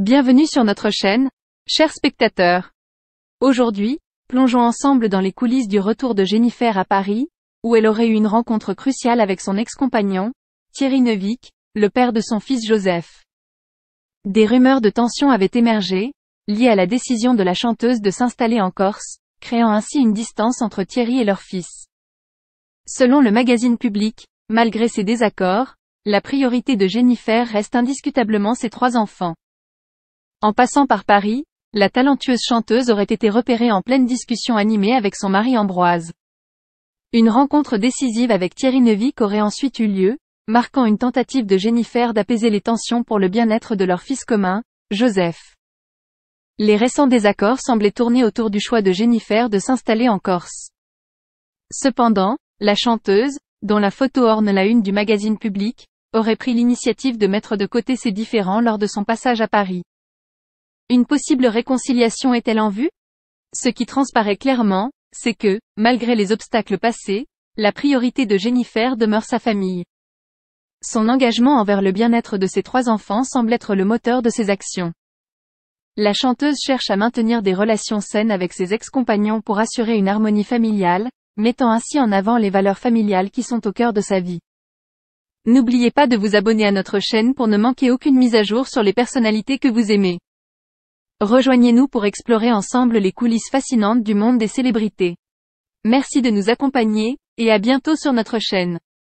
Bienvenue sur notre chaîne, chers spectateurs. Aujourd'hui, plongeons ensemble dans les coulisses du retour de Jennifer à Paris, où elle aurait eu une rencontre cruciale avec son ex-compagnon, Thierry Neuvik, le père de son fils Joseph. Des rumeurs de tension avaient émergé, liées à la décision de la chanteuse de s'installer en Corse, créant ainsi une distance entre Thierry et leur fils. Selon le magazine public, malgré ces désaccords, la priorité de Jennifer reste indiscutablement ses trois enfants. En passant par Paris, la talentueuse chanteuse aurait été repérée en pleine discussion animée avec son mari Ambroise. Une rencontre décisive avec Thierry Neuvik aurait ensuite eu lieu, marquant une tentative de Jennifer d'apaiser les tensions pour le bien-être de leur fils commun, Joseph. Les récents désaccords semblaient tourner autour du choix de Jennifer de s'installer en Corse. Cependant, la chanteuse, dont la photo orne la une du magazine public, aurait pris l'initiative de mettre de côté ses différends lors de son passage à Paris. Une possible réconciliation est-elle en vue Ce qui transparaît clairement, c'est que, malgré les obstacles passés, la priorité de Jennifer demeure sa famille. Son engagement envers le bien-être de ses trois enfants semble être le moteur de ses actions. La chanteuse cherche à maintenir des relations saines avec ses ex-compagnons pour assurer une harmonie familiale, mettant ainsi en avant les valeurs familiales qui sont au cœur de sa vie. N'oubliez pas de vous abonner à notre chaîne pour ne manquer aucune mise à jour sur les personnalités que vous aimez. Rejoignez-nous pour explorer ensemble les coulisses fascinantes du monde des célébrités. Merci de nous accompagner, et à bientôt sur notre chaîne.